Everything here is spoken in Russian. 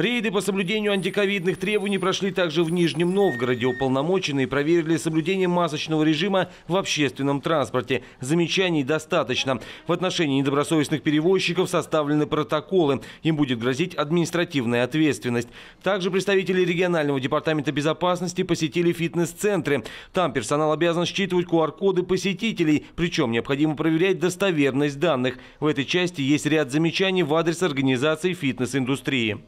Рейды по соблюдению антиковидных требований прошли также в Нижнем Новгороде. Уполномоченные проверили соблюдение масочного режима в общественном транспорте. Замечаний достаточно. В отношении недобросовестных перевозчиков составлены протоколы. Им будет грозить административная ответственность. Также представители регионального департамента безопасности посетили фитнес-центры. Там персонал обязан считывать QR-коды посетителей, причем необходимо проверять достоверность данных. В этой части есть ряд замечаний в адрес организации фитнес-индустрии.